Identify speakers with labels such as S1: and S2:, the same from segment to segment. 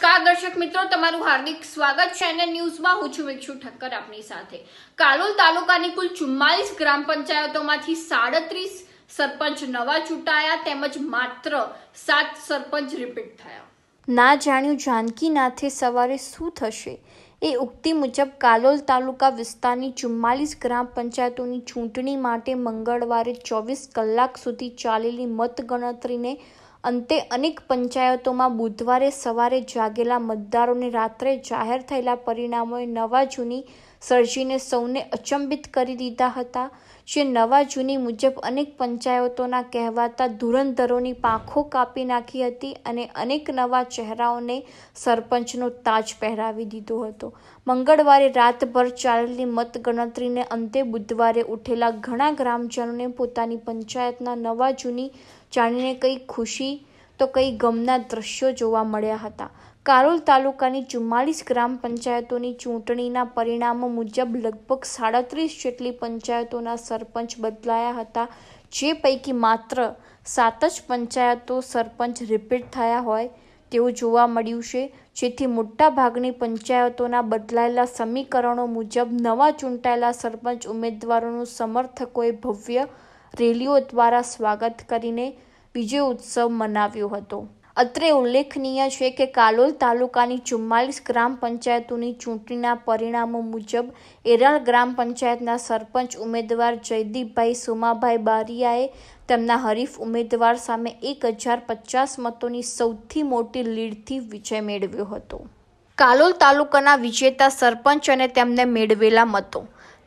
S1: નમસ્કાર દર્શક મિત્રો તમારું હાર્દિક સ્વાગત છે અને ન્યૂઝમાં હું છું વિક્ષુ ઠક્કર આપની સાથે કાલોલ તાલુકાની કુલ ચુમ્માલીસ ગ્રામ પંચાયતોમાંથી સાડત્રીસ સરપંચ નવા ચૂંટાયા તેમજ માત્ર સાત સરપંચ રિપીટ થયા ના જાણ્યું જાનકીનાથે સવારે શું થશે એ ઉક્તિ મુજબ કાલોલ તાલુકા વિસ્તારની ચુમ્માલીસ ગ્રામ પંચાયતોની ચૂંટણી માટે મંગળવારે ચોવીસ કલાક સુધી ચાલેલી મતગણતરીને અંતે અનેક પંચાયતોમાં બુધવારે સવારે જાગેલા મતદારોને રાત્રે જાહેર થયેલા પરિણામોએ નવા જૂની સર્જીને સૌને અચંબિત કરી દીધા હતા જે નવા જૂની મુજબ અનેક પંચાયતોના કહેવાતા ધુરંધરોની પાંખો કાપી નાખી હતી અને અનેક નવા ચહેરાઓને સરપંચનો તાજ પહેરાવી દીધો હતો મંગળવારે રાતભર ચાલેલી મતગણતરીને અંતે બુધવારે ઉઠેલા ઘણા ગ્રામજનોને પોતાની પંચાયતના નવા જૂની જાણીને કંઈ ખુશી તો કઈ ગમના દ્રશ્યો જોવા મળ્યા હતા કારોલ તાલુકાની ચુમ્માલીસ ગ્રામ પંચાયતોની ચૂંટણીના પરિણામો મુજબ લગભગ સાડત્રીસ જેટલી પંચાયતોના સરપંચ બદલાયા હતા જે પૈકી માત્ર સાત જ પંચાયતો સરપંચ રિપીટ થયા હોય તેવું જોવા મળ્યું છે જેથી મોટાભાગની પંચાયતોના બદલાયેલા સમીકરણો મુજબ નવા ચૂંટાયેલા સરપંચ ઉમેદવારોનું સમર્થકોએ ભવ્ય રેલીઓ દ્વારા સ્વાગત કરીને વિજય ઉત્સવ મનાવ્યો હતો અત્રે ઉલ્લેખનીય છે કે કાલોલ તાલુકાની ચુમ્માલીસ ગ્રામ પંચાયતોની ચૂંટણીના પરિણામો મુજબ એરળ ગ્રામ પંચાયતના સરપંચ ઉમેદવાર જયદીપભાઈ સોમાભાઈ બારિયાએ તેમના હરીફ ઉમેદવાર સામે એક હજાર પચાસ મતોની સૌથી મોટી લીડથી વિજય મેળવ્યો હતો કાલોલ તાલુકાના વિજેતા સરપંચ અને તેમને મેળવેલા મતો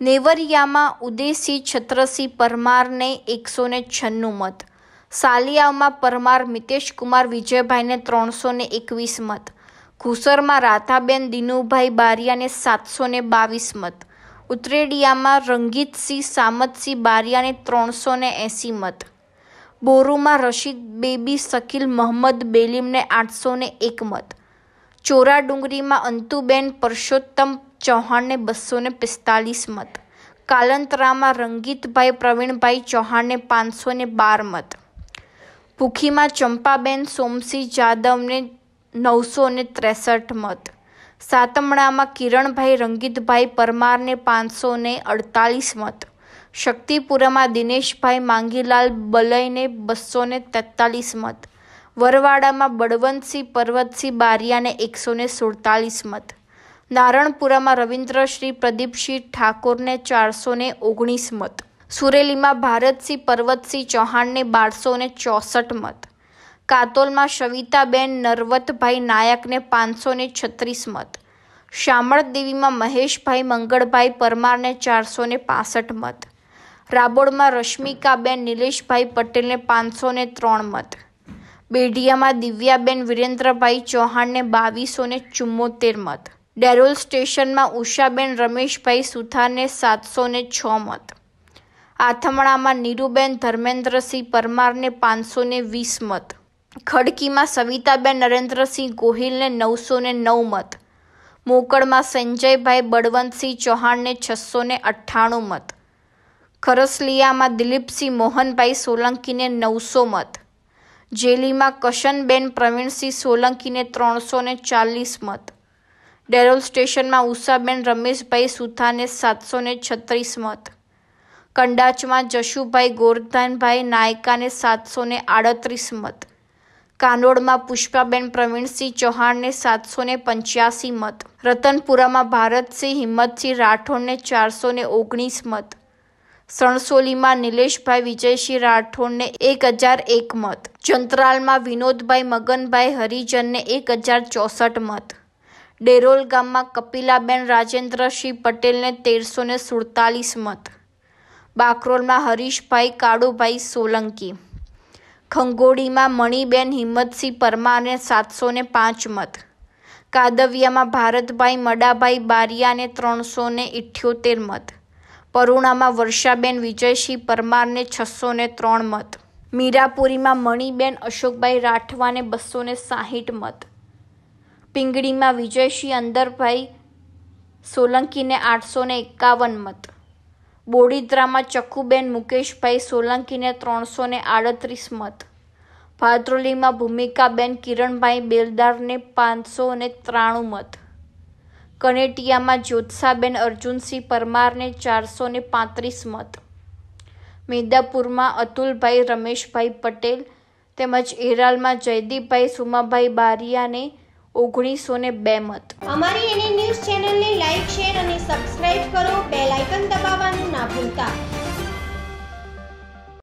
S1: નેવરિયામાં ઉદયસિંહ છત્રસિંહ પરમારને એકસો છન્નું મત સાલિયામાં પરમાર મિતેશકુમાર વિજયભાઈને ત્રણસો ને એકવીસ મત ઘુસરમાં રાધાબેન દિનુભાઈ બારિયાને સાતસો ને બાવીસ મત ઉતરેડિયામાં રંગીતસિંહ સામતસિંહ બારિયાને ત્રણસો ને એંસી મત બોરુમાં રશીદ બેબી શકીલ મહંમદ બેલીમને આઠસો ને એક મત ચોરાડુંગરીમાં અંતુબેન પરસોત્તમ ચૌહાણને બસો ને પિસ્તાલીસ મત કાલંતરામાં રંગીતભાઈ પ્રવીણભાઈ ચૌહાણને પાંચસો ને બાર મત પુખીમાં ચંપાબેન સોમસિંહ જાદવને નવસો ને ત્રેસઠ મત સાતમડામાં કિરણભાઈ રંગીતભાઈ પરમારને પાંચસો ને અડતાલીસ મત શક્તિપુરામાં દિનેશભાઈ માંગીલાલ બલયને બસો ને તેતાલીસ મત વરવાડામાં બળવંતસિંહ પર્વતસિંહ બારિયાને એકસો ને સુડતાલીસ મત નારણપુરામાં રવિન્દ્રશ્રી પ્રદીપસિંહ ઠાકોરને ચારસો ઓગણીસ મત સુરેલીમાં ભારતસિંહ પર્વતસિંહ ચૌહાણને બારસો ને ચોસઠ મત કાતોલમાં સવિતાબેન નરવતભાઈ નાયકને પાંચસો ને છત્રીસ મત શામળદેવીમાં મહેશભાઈ મંગળભાઈ પરમારને ચારસો ને પાસઠ મત રાબોડમાં રશ્મિકાબેન નિલેશભાઈ પટેલને પાંચસો ને ત્રણ મત બેડિયામાં દિવ્યાબેન વિરેન્દ્રભાઈ ચૌહાણને બાવીસો ને ચુમ્મોતેર મત ડેરોલ સ્ટેશનમાં ઉષાબેન રમેશભાઈ સુથારને સાતસો ને છ મત આથમણામાં નીરુબેન ધર્મેન્દ્રસિંહ પરમારને પાંચસો ને વીસ મત ખડકીમાં સવિતાબેન નરેન્દ્રસિંહ ગોહિલને નવસો ને નવ મત મોકળમાં સંજયભાઈ બળવંતસિંહ ચૌહાણને છસો ને અઠ્ઠાણું મત ખરસલિયામાં દિલીપસિંહ મોહનભાઈ સોલંકીને નવસો મત જેલીમાં કશનબેન પ્રવીણસિંહ સોલંકીને ત્રણસો ને ચાલીસ મત ડેરોલ સ્ટેશનમાં ઉષાબેન રમેશભાઈ સુથાને સાતસો ને છત્રીસ મત કંડાચમાં જશુભાઈ ગોરધાનભાઈ નાયકાને સાતસો ને આડત્રીસ મત કાનોડમાં પુષ્પાબેન પ્રવીણસિંહ ચૌહાણને સાતસો ને પંચ્યાસી મત રતનપુરામાં ભારતસિંહ હિંમતસિંહ રાઠોડને ચારસો ને ઓગણીસ મત સણસોલીમાં નિલેશભાઈ વિજયસિંહ રાઠોડને એક હજાર એક મત ચંત્રાલમાં વિનોદભાઈ મગનભાઈ હરિજનને એક હજાર ચોસઠ મત ડેરોલ ગામમાં કપિલાબેન રાજેન્દ્રસિંહ પટેલને તેરસો ને સુડતાલીસ મત બાકરોલમાં હરીશભાઈ કાળુભાઈ સોલંકી ખંગોળીમાં મણિબેન હિંમતસિંહ પરમારને સાતસો ને પાંચ મત કાદવિયામાં ભારતભાઈ મડાભાઈ બારિયાને ત્રણસો ને ઇઠ્યોતેર મત પરુણામાં વર્ષાબેન વિજયસિંહ પરમારને છસો ને ત્રણ મત મીરાપુરીમાં મણિબેન અશોકભાઈ રાઠવાને બસો ને સાહીઠ મત પિંગળીમાં વિજયસિંહ અંદરભાઈ સોલંકીને આઠસો ને એકાવન મત બોડીદ્રામાં ચક્કુબેન મુકેશભાઈ સોલંકીને ત્રણસો ને આડત્રીસ મત ભાદ્રોલીમાં ભૂમિકાબેન કિરણભાઈ બેલદારને પાંચસો ને ત્રાણું મત કનેટિયામાં જ્યોત્સાબેન અર્જુનસિંહ પરમારને ચારસો ને પાંત્રીસ મત મેદાપુરમાં અતુલભાઈ રમેશભાઈ પટેલ તેમજ એરાલમાં જયદીપભાઈ સુમાભાઈ બારિયાને ઓગણીસો ને બે મત અમારી એની ન્યૂઝ ચેનલને લાઇક શેર અને સબસ્ક્રાઇબ કરો બેલ આઇકન દબાવવાનું ના ભૂલતા